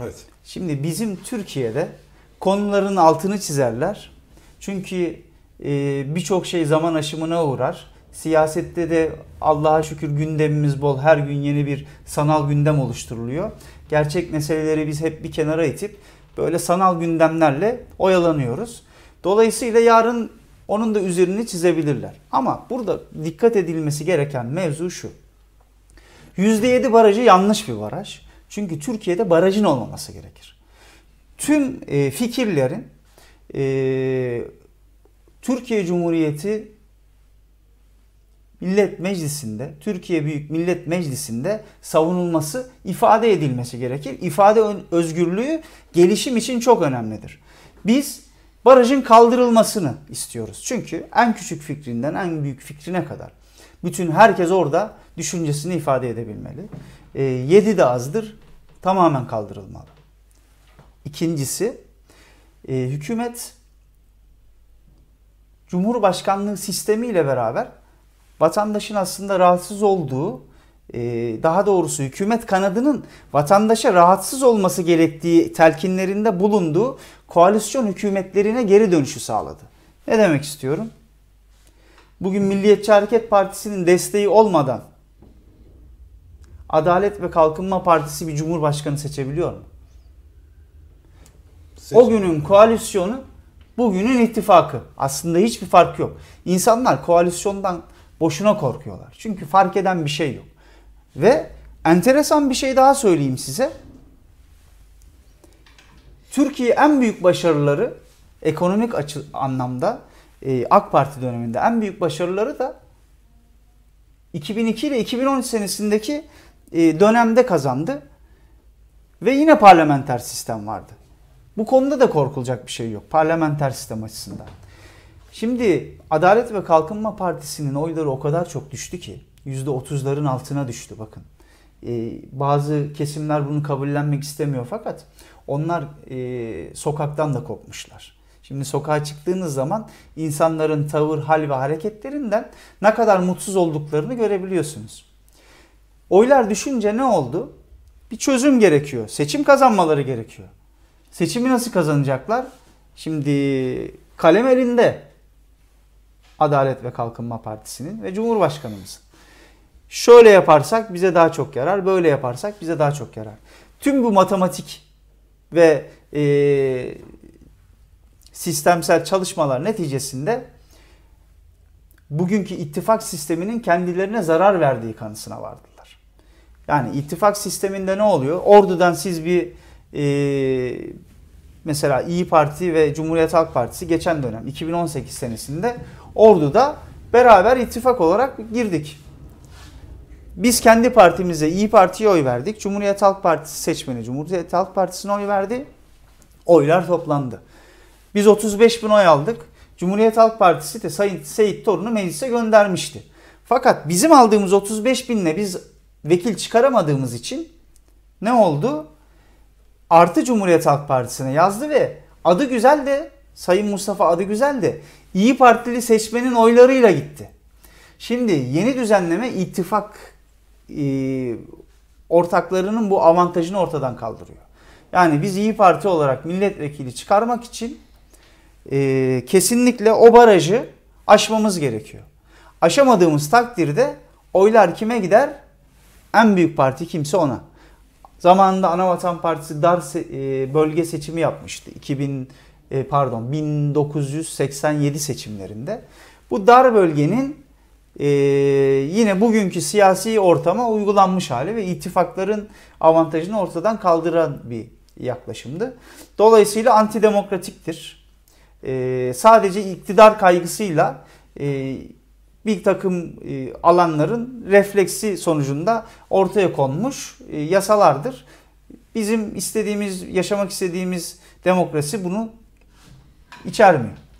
Evet. Şimdi bizim Türkiye'de konuların altını çizerler. Çünkü e, birçok şey zaman aşımına uğrar. Siyasette de Allah'a şükür gündemimiz bol. Her gün yeni bir sanal gündem oluşturuluyor. Gerçek meseleleri biz hep bir kenara itip böyle sanal gündemlerle oyalanıyoruz. Dolayısıyla yarın onun da üzerini çizebilirler. Ama burada dikkat edilmesi gereken mevzu şu. %7 barajı yanlış bir baraj. Çünkü Türkiye'de barajın olmaması gerekir. Tüm e, fikirlerin e, Türkiye Cumhuriyeti Millet Meclisi'nde, Türkiye Büyük Millet Meclisi'nde savunulması, ifade edilmesi gerekir. İfade özgürlüğü gelişim için çok önemlidir. Biz barajın kaldırılmasını istiyoruz. Çünkü en küçük fikrinden en büyük fikrine kadar bütün herkes orada düşüncesini ifade edebilmeli. E, ee, 7 de azdır. Tamamen kaldırılmalı. İkincisi e, hükümet Cumhurbaşkanlığı sistemiyle beraber vatandaşın aslında rahatsız olduğu e, daha doğrusu hükümet kanadının vatandaşa rahatsız olması gerektiği telkinlerinde bulunduğu koalisyon hükümetlerine geri dönüşü sağladı. Ne demek istiyorum? Bugün Milliyetçi Hareket Partisi'nin desteği olmadan Adalet ve Kalkınma Partisi bir cumhurbaşkanı seçebiliyor mu? Seçim. O günün koalisyonu bugünün ittifakı. Aslında hiçbir fark yok. İnsanlar koalisyondan boşuna korkuyorlar. Çünkü fark eden bir şey yok. Ve enteresan bir şey daha söyleyeyim size. Türkiye en büyük başarıları ekonomik açı anlamda e, AK Parti döneminde en büyük başarıları da 2002 ile 2013 senesindeki e, dönemde kazandı ve yine parlamenter sistem vardı. Bu konuda da korkulacak bir şey yok parlamenter sistem açısından. Şimdi Adalet ve Kalkınma Partisi'nin oyları o kadar çok düştü ki %30'ların altına düştü bakın. Ee, bazı kesimler bunu kabullenmek istemiyor fakat onlar e, sokaktan da kopmuşlar. Şimdi sokağa çıktığınız zaman insanların tavır, hal ve hareketlerinden ne kadar mutsuz olduklarını görebiliyorsunuz. Oylar düşünce ne oldu? Bir çözüm gerekiyor. Seçim kazanmaları gerekiyor. Seçimi nasıl kazanacaklar? Şimdi kalem elinde. Adalet ve Kalkınma Partisi'nin ve Cumhurbaşkanımızın. Şöyle yaparsak bize daha çok yarar, böyle yaparsak bize daha çok yarar. Tüm bu matematik ve e, sistemsel çalışmalar neticesinde bugünkü ittifak sisteminin kendilerine zarar verdiği kanısına vardı. Yani ittifak sisteminde ne oluyor? Ordu'dan siz bir e, mesela İyi Parti ve Cumhuriyet Halk Partisi geçen dönem 2018 senesinde Ordu'da beraber ittifak olarak girdik. Biz kendi partimize İyi Parti'ye oy verdik. Cumhuriyet Halk Partisi seçmeni Cumhuriyet Halk Partisi'ne oy verdi. Oylar toplandı. Biz 35 bin oy aldık. Cumhuriyet Halk Partisi de Sayın Seyit Torun'u meclise göndermişti. Fakat bizim aldığımız 35 binle biz vekil çıkaramadığımız için ne oldu? Artı Cumhuriyet Halk Partisi'ne yazdı ve adı güzel de Sayın Mustafa adı güzel de İyi Partili seçmenin oylarıyla gitti. Şimdi yeni düzenleme ittifak e, ortaklarının bu avantajını ortadan kaldırıyor. Yani biz İyi Parti olarak milletvekili çıkarmak için e, kesinlikle o barajı aşmamız gerekiyor. Aşamadığımız takdirde oylar kime gider? En büyük parti kimse ona. Zamanında Anavatan Partisi dar se- e, bölge seçimi yapmıştı. 2000 e, pardon 1987 seçimlerinde. Bu dar bölgenin e, yine bugünkü siyasi ortama uygulanmış hali ve ittifakların avantajını ortadan kaldıran bir yaklaşımdı. Dolayısıyla antidemokratiktir. E, sadece iktidar kaygısıyla e, bir takım e, alanların refleksi sonucunda ortaya konmuş e, yasalardır. Bizim istediğimiz, yaşamak istediğimiz demokrasi bunu içermiyor.